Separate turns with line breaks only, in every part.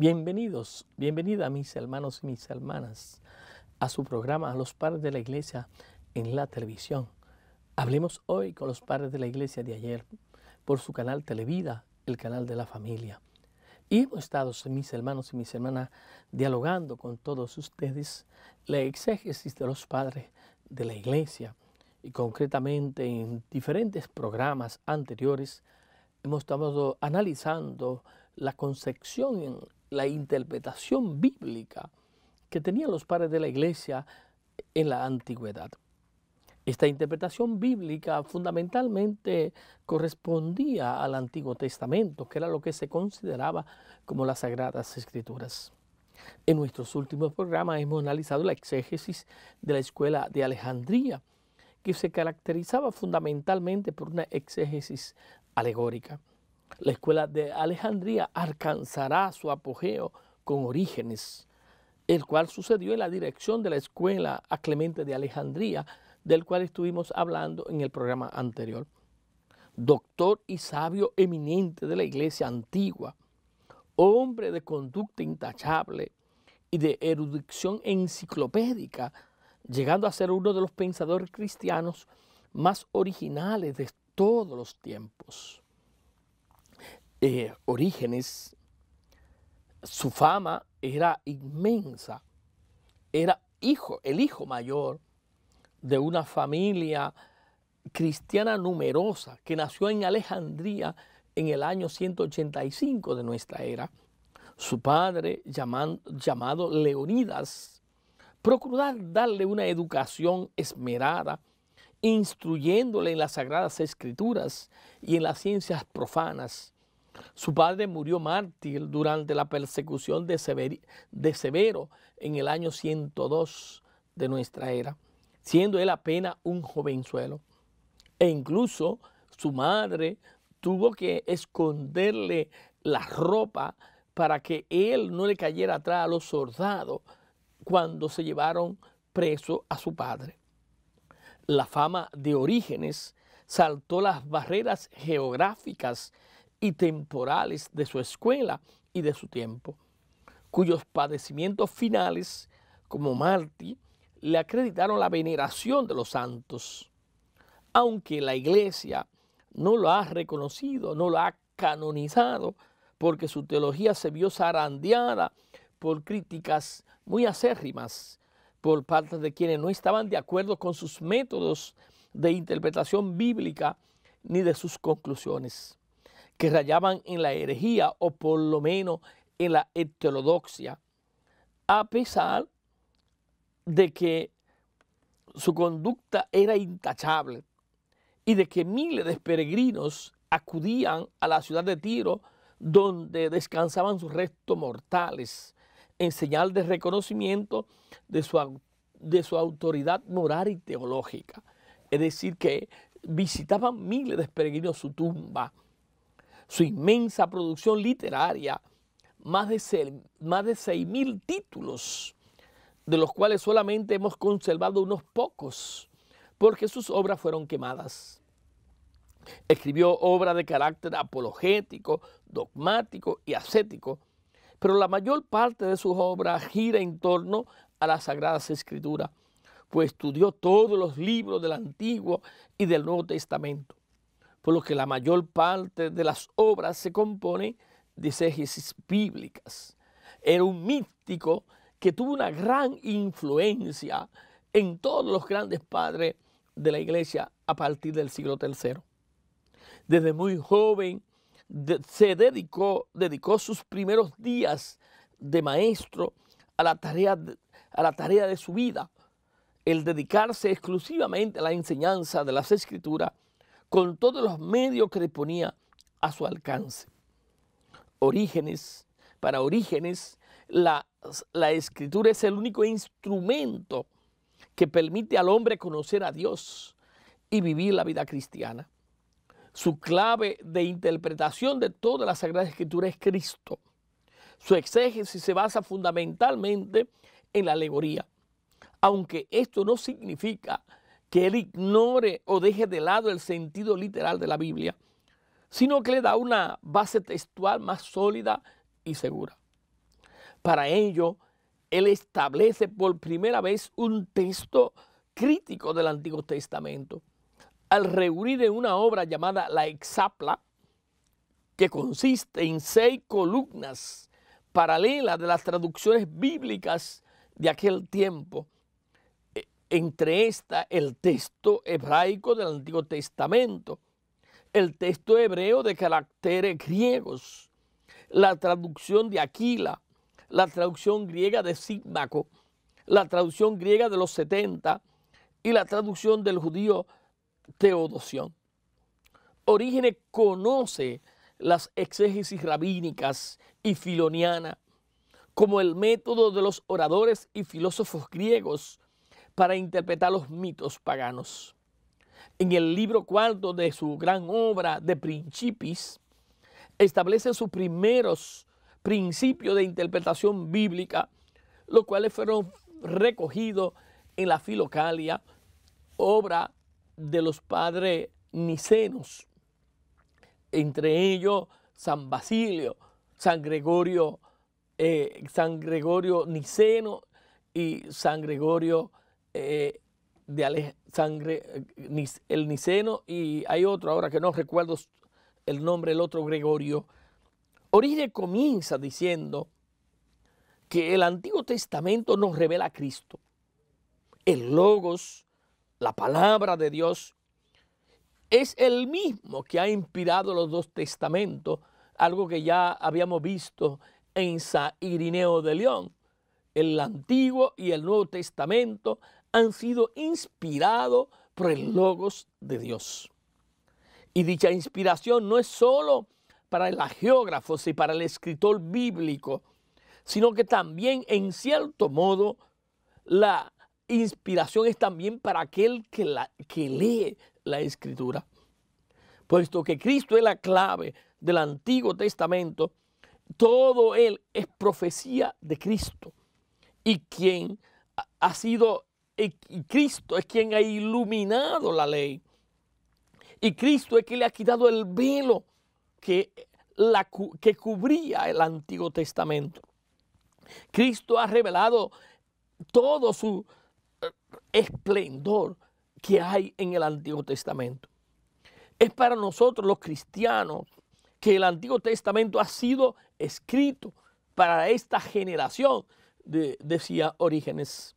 Bienvenidos, bienvenida mis hermanos y mis hermanas a su programa a Los Padres de la Iglesia en la televisión. Hablemos hoy con los padres de la iglesia de ayer por su canal Televida, el canal de la familia. Y hemos estado, mis hermanos y mis hermanas, dialogando con todos ustedes la exégesis de los padres de la iglesia. Y concretamente en diferentes programas anteriores hemos estado analizando la concepción en la interpretación bíblica que tenían los padres de la iglesia en la antigüedad. Esta interpretación bíblica fundamentalmente correspondía al Antiguo Testamento, que era lo que se consideraba como las Sagradas Escrituras. En nuestros últimos programas hemos analizado la exégesis de la escuela de Alejandría, que se caracterizaba fundamentalmente por una exégesis alegórica. La escuela de Alejandría alcanzará su apogeo con Orígenes, el cual sucedió en la dirección de la escuela a Clemente de Alejandría, del cual estuvimos hablando en el programa anterior. Doctor y sabio eminente de la iglesia antigua, hombre de conducta intachable y de erudición enciclopédica, llegando a ser uno de los pensadores cristianos más originales de todos los tiempos. Eh, orígenes, su fama era inmensa. Era hijo, el hijo mayor de una familia cristiana numerosa que nació en Alejandría en el año 185 de nuestra era. Su padre, llamado Leonidas, procuró darle una educación esmerada, instruyéndole en las sagradas escrituras y en las ciencias profanas su padre murió mártir durante la persecución de, Severo en el año 102 de nuestra era, siendo él apenas un jovenzuelo. E incluso su madre tuvo que esconderle la ropa para que él no le cayera atrás a los soldados cuando se llevaron preso a su padre. La fama de Orígenes saltó las barreras geográficas y temporales de su escuela y de su tiempo, cuyos padecimientos finales como Marty, le acreditaron la veneración de los santos, aunque la iglesia no lo ha reconocido, no lo ha canonizado, porque su teología se vio zarandeada por críticas muy acérrimas por parte de quienes no estaban de acuerdo con sus métodos de interpretación bíblica ni de sus conclusiones que rayaban en la herejía o por lo menos en la heterodoxia, a pesar de que su conducta era intachable y de que miles de peregrinos acudían a la ciudad de Tiro donde descansaban sus restos mortales en señal de reconocimiento de su, de su autoridad moral y teológica. Es decir, que visitaban miles de peregrinos su tumba su inmensa producción literaria, más de, 6, más 6.000 títulos, de los cuales solamente hemos conservado unos pocos, porque sus obras fueron quemadas. Escribió obras de carácter apologético, dogmático y ascético, pero la mayor parte de sus obras gira en torno a las Sagradas Escrituras, pues estudió todos los libros del Antiguo y del Nuevo Testamento por lo que la mayor parte de las obras se compone de exégesis bíblicas. Era un místico que tuvo una gran influencia en todos los grandes padres de la iglesia a partir del siglo III. Desde muy joven se dedicó, sus primeros días de maestro a la, tarea a la tarea de su vida, el dedicarse exclusivamente a la enseñanza de las escrituras con todos los medios que le ponía a su alcance. Orígenes, para Orígenes, la, la escritura es el único instrumento que permite al hombre conocer a Dios y vivir la vida cristiana. Su clave de interpretación de toda la Sagrada Escritura es Cristo. Su exégesis se basa fundamentalmente en la alegoría, aunque esto no significa que él ignore o deje de lado el sentido literal de la Biblia, sino que le da una base textual más sólida y segura. Para ello, él establece por primera vez un texto crítico del Antiguo Testamento, al reunir en una obra llamada la Exapla, que consiste en seis columnas paralelas de las traducciones bíblicas de aquel tiempo entre esta el texto hebraico del Antiguo Testamento, el texto hebreo de caracteres griegos, la traducción de Aquila, la traducción griega de Sigmaco, la traducción griega de los 70 y la traducción del judío Teodosión. Orígenes conoce las exégesis rabínicas y filoniana como el método de los oradores y filósofos griegos para interpretar los mitos paganos. En el libro cuarto de su gran obra de Principis, establece sus primeros principios de interpretación bíblica, los cuales fueron recogidos en la Filocalia, obra de los padres nicenos, entre ellos San Basilio, San Gregorio, eh, San Gregorio Niceno y San Gregorio eh, de Alejandro el Niceno y hay otro ahora que no recuerdo el nombre, el otro Gregorio. Origen comienza diciendo que el Antiguo Testamento nos revela a Cristo, el Logos, la palabra de Dios, es el mismo que ha inspirado los dos testamentos, algo que ya habíamos visto en San Irineo de León. El Antiguo y el Nuevo Testamento han sido inspirados por el logos de Dios. Y dicha inspiración no es solo para el geógrafo y para el escritor bíblico, sino que también en cierto modo la inspiración es también para aquel que, la, que lee la escritura. Puesto que Cristo es la clave del Antiguo Testamento, todo él es profecía de Cristo. Y quien ha sido y Cristo es quien ha iluminado la ley. Y Cristo es quien le ha quitado el velo que, la, que cubría el Antiguo Testamento. Cristo ha revelado todo su eh, esplendor que hay en el Antiguo Testamento. Es para nosotros los cristianos que el Antiguo Testamento ha sido escrito para esta generación, de, decía Orígenes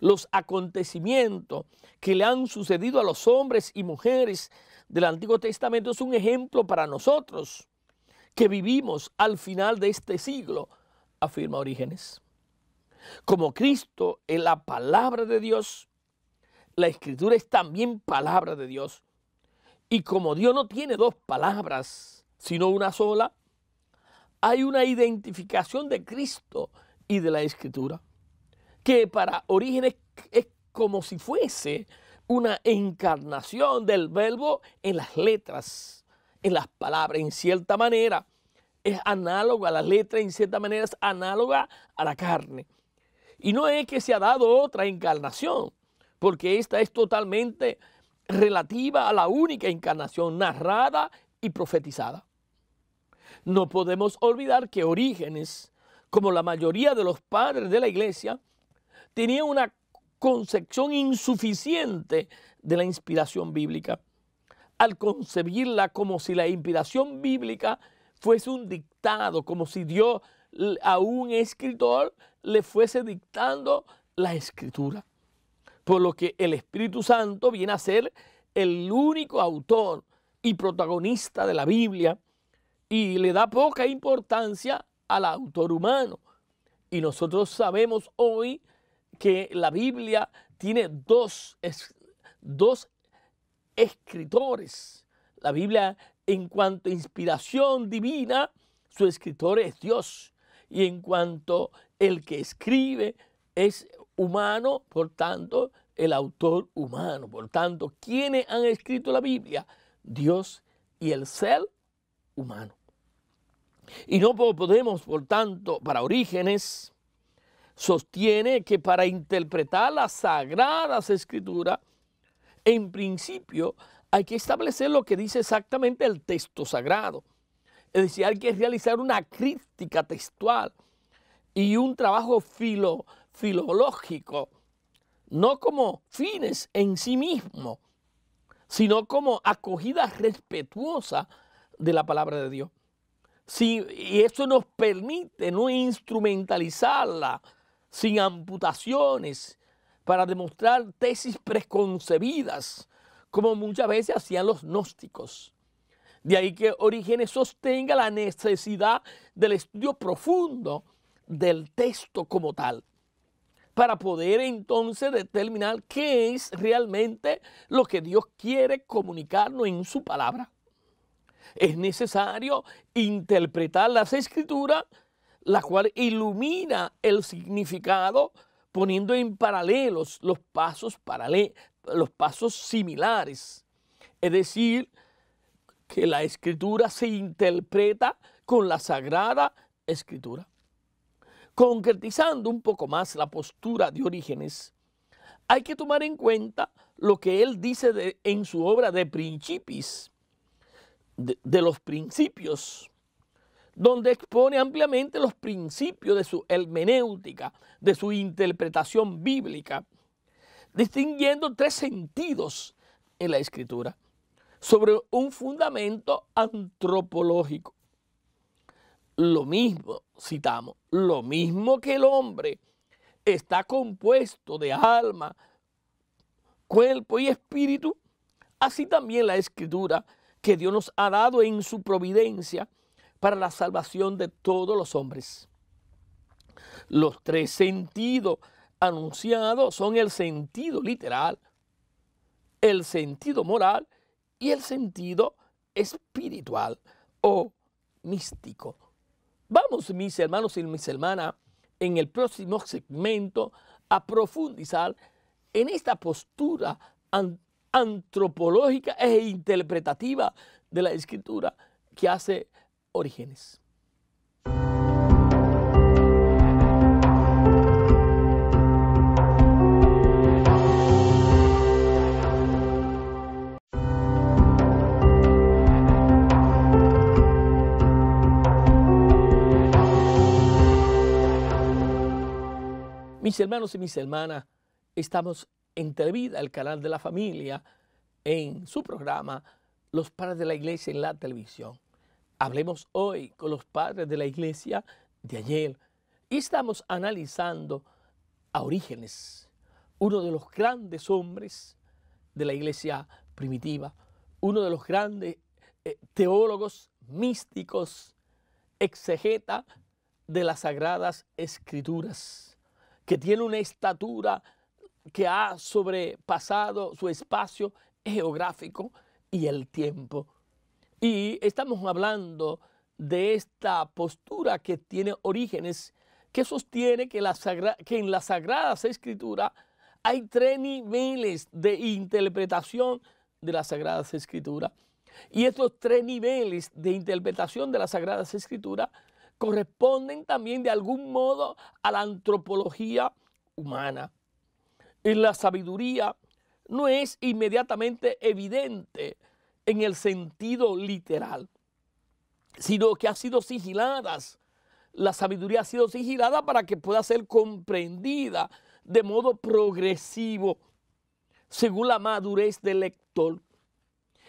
los acontecimientos que le han sucedido a los hombres y mujeres del Antiguo Testamento es un ejemplo para nosotros que vivimos al final de este siglo, afirma Orígenes. Como Cristo es la palabra de Dios, la escritura es también palabra de Dios. Y como Dios no tiene dos palabras, sino una sola, hay una identificación de Cristo y de la escritura que para Orígenes es como si fuese una encarnación del verbo en las letras, en las palabras, en cierta manera. Es análoga a la letra, en cierta manera es análoga a la carne. Y no es que se ha dado otra encarnación, porque esta es totalmente relativa a la única encarnación narrada y profetizada. No podemos olvidar que Orígenes, como la mayoría de los padres de la iglesia, tenía una concepción insuficiente de la inspiración bíblica, al concebirla como si la inspiración bíblica fuese un dictado, como si Dios a un escritor le fuese dictando la escritura. Por lo que el Espíritu Santo viene a ser el único autor y protagonista de la Biblia y le da poca importancia al autor humano. Y nosotros sabemos hoy que la Biblia tiene dos, dos escritores. La Biblia, en cuanto a inspiración divina, su escritor es Dios. Y en cuanto el que escribe es humano, por tanto, el autor humano. Por tanto, ¿quiénes han escrito la Biblia? Dios y el ser humano. Y no podemos, por tanto, para Orígenes, sostiene que para interpretar las sagradas escrituras, en principio hay que establecer lo que dice exactamente el texto sagrado. Es decir, hay que realizar una crítica textual y un trabajo filológico, no como fines en sí mismo, sino como acogida respetuosa de la palabra de Dios. y eso nos permite no instrumentalizarla, sin amputaciones, para demostrar tesis preconcebidas, como muchas veces hacían los gnósticos. De ahí que Orígenes sostenga la necesidad del estudio profundo del texto como tal, para poder entonces determinar qué es realmente lo que Dios quiere comunicarnos en su palabra. Es necesario interpretar las escrituras la cual ilumina el significado poniendo en paralelos los pasos, los pasos similares. Es decir, que la escritura se interpreta con la sagrada escritura. Concretizando un poco más la postura de Orígenes, hay que tomar en cuenta lo que él dice en su obra de Principis, de los principios, donde expone ampliamente los principios de su hermenéutica, de su interpretación bíblica, distinguiendo tres sentidos en la escritura sobre un fundamento antropológico. Lo mismo, citamos, lo mismo que el hombre está compuesto de alma, cuerpo y espíritu, así también la escritura que Dios nos ha dado en su providencia para la salvación de todos los hombres. Los tres sentidos anunciados son el sentido literal, el sentido moral y el sentido espiritual o místico. Vamos, mis hermanos y mis hermanas, en el próximo segmento a profundizar en esta postura antropológica e interpretativa de la escritura que hace Orígenes. Mis hermanos y mis hermanas, estamos en al el canal de la familia, en su programa Los Padres de la Iglesia en la televisión. Hablemos hoy con los padres de la iglesia de ayer y estamos analizando a Orígenes, uno de los grandes hombres de la iglesia primitiva, uno de los grandes eh, teólogos místicos, exegeta de las sagradas escrituras, que tiene una estatura que ha sobrepasado su espacio geográfico y el tiempo y estamos hablando de esta postura que tiene orígenes, que sostiene que, en las sagradas escrituras hay tres niveles de interpretación de las sagradas escrituras. Y estos tres niveles de interpretación de las sagradas escrituras corresponden también de algún modo a la antropología humana. Y la sabiduría no es inmediatamente evidente en el sentido literal, sino que ha sido sigiladas. La sabiduría ha sido sigilada para que pueda ser comprendida de modo progresivo, según la madurez del lector.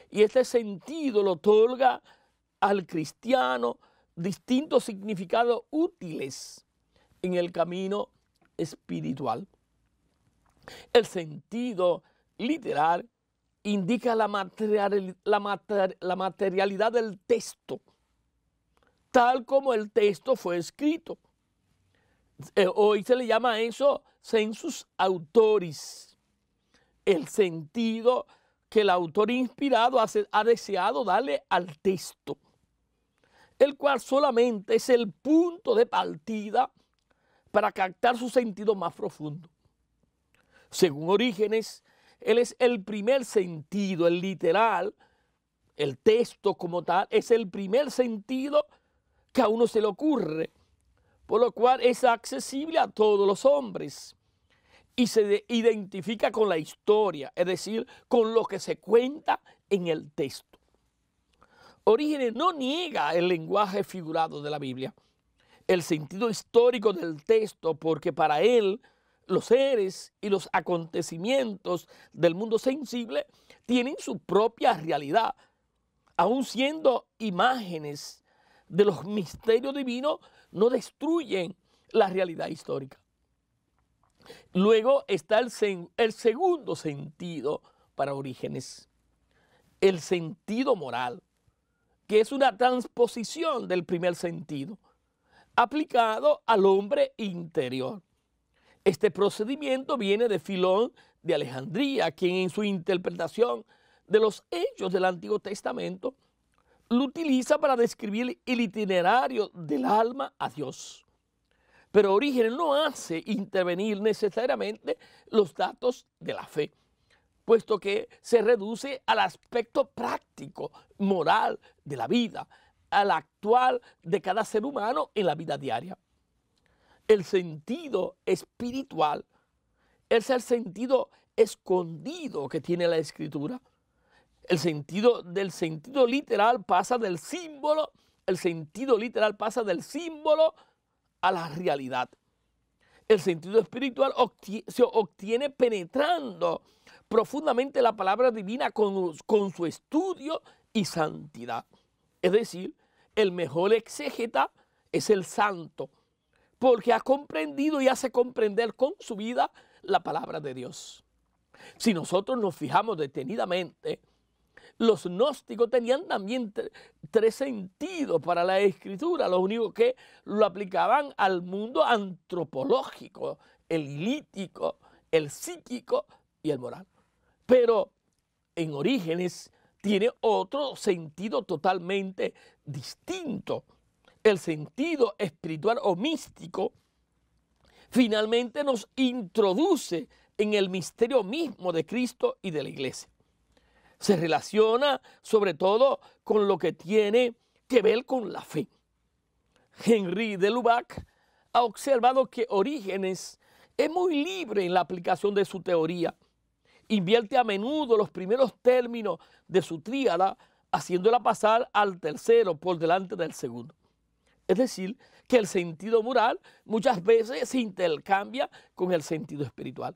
Y este sentido lo otorga al cristiano distintos significados útiles en el camino espiritual. El sentido literal indica la, materialidad del texto, tal como el texto fue escrito. Eh, hoy se le llama eso census autoris, el sentido que el autor inspirado ha deseado darle al texto, el cual solamente es el punto de partida para captar su sentido más profundo. Según Orígenes, él es el primer sentido, el literal, el texto como tal, es el primer sentido que a uno se le ocurre, por lo cual es accesible a todos los hombres y se identifica con la historia, es decir, con lo que se cuenta en el texto. Orígenes no niega el lenguaje figurado de la Biblia, el sentido histórico del texto, porque para él los seres y los acontecimientos del mundo sensible tienen su propia realidad, aun siendo imágenes de los misterios divinos, no destruyen la realidad histórica. Luego está el, el segundo sentido para Orígenes, el sentido moral, que es una transposición del primer sentido, aplicado al hombre interior. Este procedimiento viene de Filón de Alejandría, quien en su interpretación de los hechos del Antiguo Testamento lo utiliza para describir el itinerario del alma a Dios. Pero Origen no hace intervenir necesariamente los datos de la fe, puesto que se reduce al aspecto práctico, moral de la vida, al actual de cada ser humano en la vida diaria el sentido espiritual, es el sentido escondido que tiene la escritura. El sentido del sentido literal pasa del símbolo, el sentido literal pasa del símbolo a la realidad. El sentido espiritual se obtiene penetrando profundamente la palabra divina con, con su estudio y santidad. Es decir, el mejor exégeta es el santo, porque ha comprendido y hace comprender con su vida la palabra de Dios. Si nosotros nos fijamos detenidamente, los gnósticos tenían también tres sentidos para la escritura, los único que lo aplicaban al mundo antropológico, el lítico, el psíquico y el moral. Pero en Orígenes tiene otro sentido totalmente distinto el sentido espiritual o místico, finalmente nos introduce en el misterio mismo de Cristo y de la iglesia. Se relaciona sobre todo con lo que tiene que ver con la fe. Henry de Lubac ha observado que Orígenes es muy libre en la aplicación de su teoría. Invierte a menudo los primeros términos de su tríada, haciéndola pasar al tercero por delante del segundo. Es decir, que el sentido moral muchas veces se intercambia con el sentido espiritual.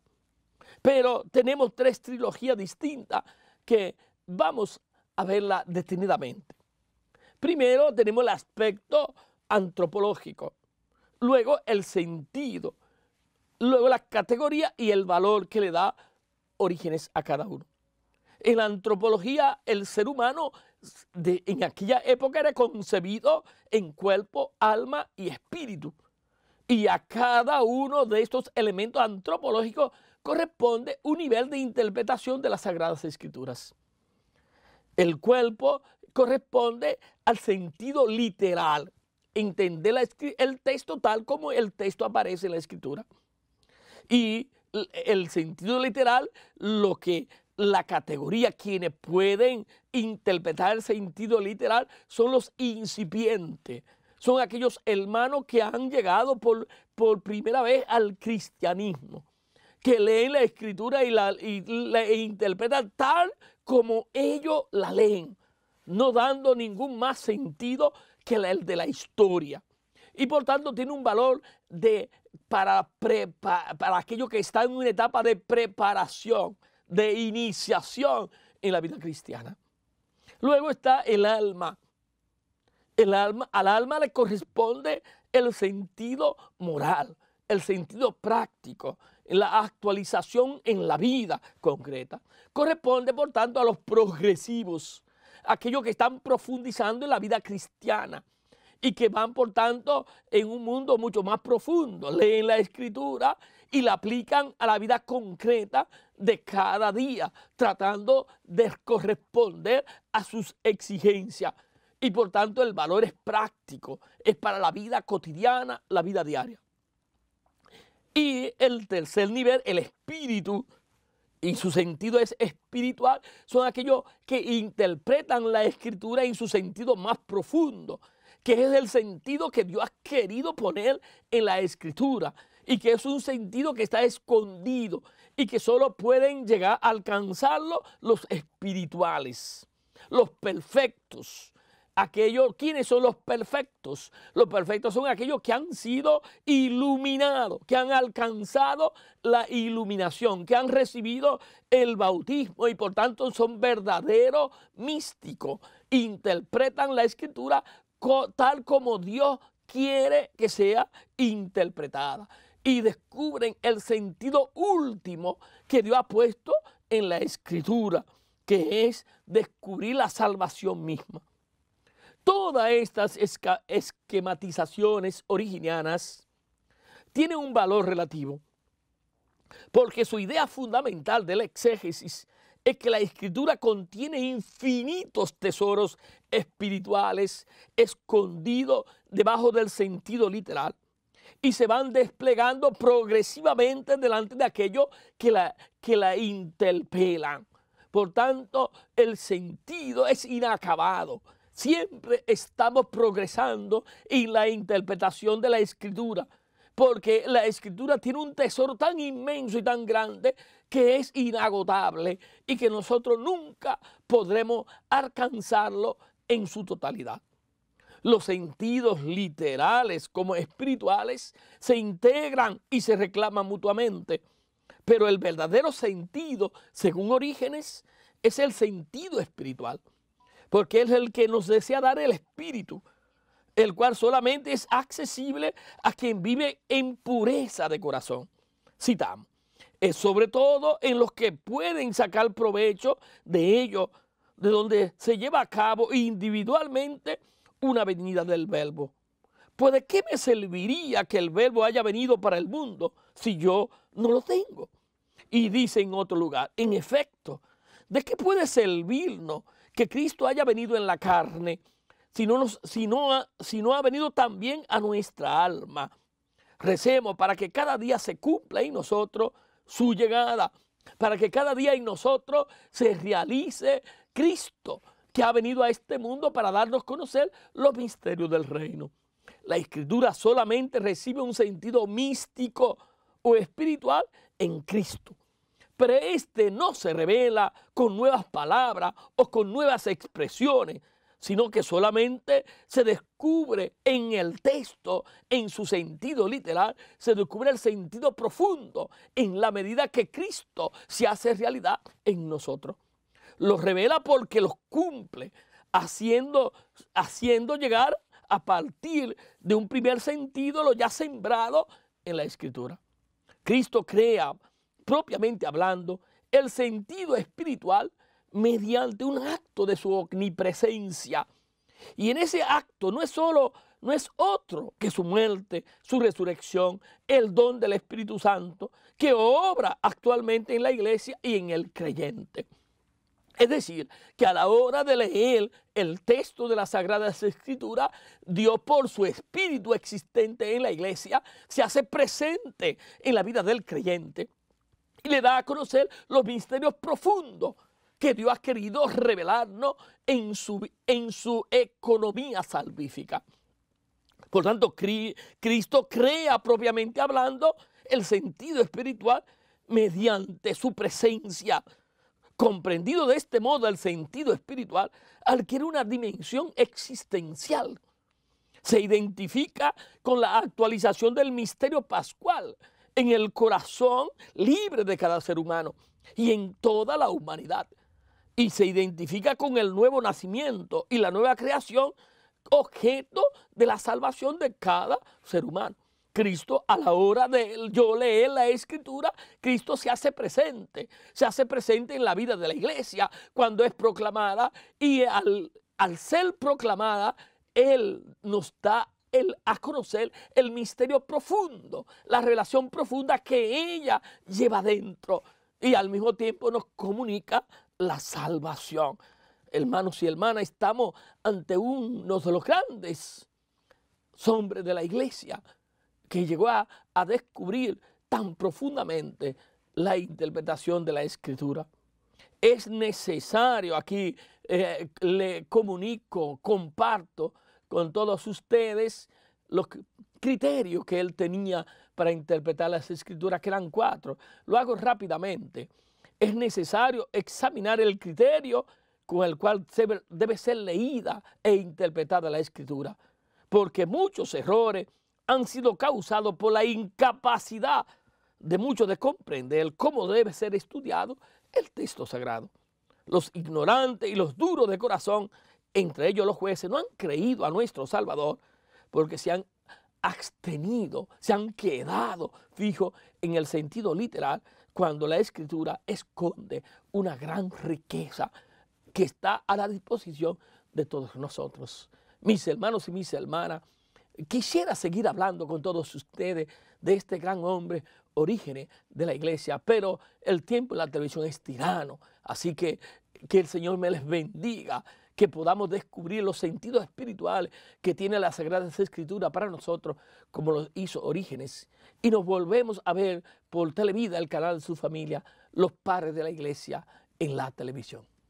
Pero tenemos tres trilogías distintas que vamos a verla detenidamente. Primero tenemos el aspecto antropológico, luego el sentido, luego la categoría y el valor que le da orígenes a cada uno. En la antropología, el ser humano en aquella época era concebido en cuerpo, alma y espíritu. Y a cada uno de estos elementos antropológicos corresponde un nivel de interpretación de las Sagradas Escrituras. El cuerpo corresponde al sentido literal, entender el texto tal como el texto aparece en la escritura. Y el sentido literal, lo que la categoría, quienes pueden interpretar el sentido literal, son los incipientes, son aquellos hermanos que han llegado por, por primera vez al cristianismo, que leen la escritura y la, e interpretan tal como ellos la leen, no dando ningún más sentido que el de la historia. Y por tanto tiene un valor de, para, para aquellos que están en una etapa de preparación de iniciación en la vida cristiana. Luego está el alma. El alma, al alma le corresponde el sentido moral, el sentido práctico, la actualización en la vida concreta. Corresponde, por tanto, a los progresivos, aquellos que están profundizando en la vida cristiana y que van, por tanto, en un mundo mucho más profundo. Leen la escritura y la aplican a la vida concreta de cada día, tratando de corresponder a sus exigencias. Y por tanto el valor es práctico, es para la vida cotidiana, la vida diaria. Y el tercer nivel, el espíritu, y su sentido es espiritual, son aquellos que interpretan la escritura en su sentido más profundo, que es el sentido que Dios ha querido poner en la escritura y que es un sentido que está escondido y que solo pueden llegar a alcanzarlo los espirituales, los perfectos. Aquellos, ¿quiénes son los perfectos? Los perfectos son aquellos que han sido iluminados, que han alcanzado la iluminación, que han recibido el bautismo y por tanto son verdaderos místicos. Interpretan la escritura tal como Dios quiere que sea interpretada y descubren el sentido último que Dios ha puesto en la escritura, que es descubrir la salvación misma. Todas estas esquematizaciones originianas tienen un valor relativo, porque su idea fundamental de la exégesis es que la escritura contiene infinitos tesoros espirituales escondidos debajo del sentido literal y se van desplegando progresivamente delante de aquello que la, que la interpelan. Por tanto, el sentido es inacabado. Siempre estamos progresando en la interpretación de la escritura, porque la escritura tiene un tesoro tan inmenso y tan grande que es inagotable y que nosotros nunca podremos alcanzarlo en su totalidad los sentidos literales como espirituales se integran y se reclaman mutuamente. Pero el verdadero sentido, según Orígenes, es el sentido espiritual, porque es el que nos desea dar el espíritu, el cual solamente es accesible a quien vive en pureza de corazón. Citamos, es sobre todo en los que pueden sacar provecho de ello, de donde se lleva a cabo individualmente una venida del verbo. Pues de qué me serviría que el verbo haya venido para el mundo si yo no lo tengo. Y dice en otro lugar, en efecto, ¿de qué puede servirnos que Cristo haya venido en la carne si no, si no ha venido también a nuestra alma? Recemos para que cada día se cumpla en nosotros su llegada, para que cada día en nosotros se realice Cristo, que ha venido a este mundo para darnos conocer los misterios del reino. La escritura solamente recibe un sentido místico o espiritual en Cristo. Pero este no se revela con nuevas palabras o con nuevas expresiones, sino que solamente se descubre en el texto, en su sentido literal, se descubre el sentido profundo en la medida que Cristo se hace realidad en nosotros los revela porque los cumple, haciendo, haciendo llegar a partir de un primer sentido lo ya sembrado en la escritura. Cristo crea, propiamente hablando, el sentido espiritual mediante un acto de su omnipresencia. Y en ese acto no es solo, no es otro que su muerte, su resurrección, el don del Espíritu Santo, que obra actualmente en la iglesia y en el creyente. Es decir, que a la hora de leer el texto de la Sagrada Escritura, Dios por su espíritu existente en la iglesia se hace presente en la vida del creyente y le da a conocer los misterios profundos que Dios ha querido revelarnos en su, en su economía salvífica. Por tanto, Cristo crea propiamente hablando el sentido espiritual mediante su presencia Comprendido de este modo el sentido espiritual, adquiere una dimensión existencial. Se identifica con la actualización del misterio pascual en el corazón libre de cada ser humano y en toda la humanidad. Y se identifica con el nuevo nacimiento y la nueva creación, objeto de la salvación de cada ser humano. Cristo a la hora de yo leer la escritura, Cristo se hace presente, se hace presente en la vida de la iglesia cuando es proclamada y al, al ser proclamada, Él nos da el, a conocer el misterio profundo, la relación profunda que ella lleva dentro y al mismo tiempo nos comunica la salvación. Hermanos y hermanas, estamos ante uno de los grandes hombres de la iglesia, que llegó a, descubrir tan profundamente la interpretación de la escritura. Es necesario, aquí eh, le comunico, comparto con todos ustedes los criterios que él tenía para interpretar las escrituras, que eran cuatro. Lo hago rápidamente. Es necesario examinar el criterio con el cual debe ser leída e interpretada la escritura, porque muchos errores han sido causados por la incapacidad de muchos de comprender cómo debe ser estudiado el texto sagrado. Los ignorantes y los duros de corazón, entre ellos los jueces, no han creído a nuestro Salvador porque se han abstenido, se han quedado, fijos en el sentido literal, cuando la escritura esconde una gran riqueza que está a la disposición de todos nosotros. Mis hermanos y mis hermanas, Quisiera seguir hablando con todos ustedes de este gran hombre, orígenes de la iglesia, pero el tiempo en la televisión es tirano, así que que el Señor me les bendiga, que podamos descubrir los sentidos espirituales que tiene la Sagrada Escritura para nosotros, como lo hizo Orígenes. Y nos volvemos a ver por Televida, el canal de su familia, los padres de la iglesia en la televisión.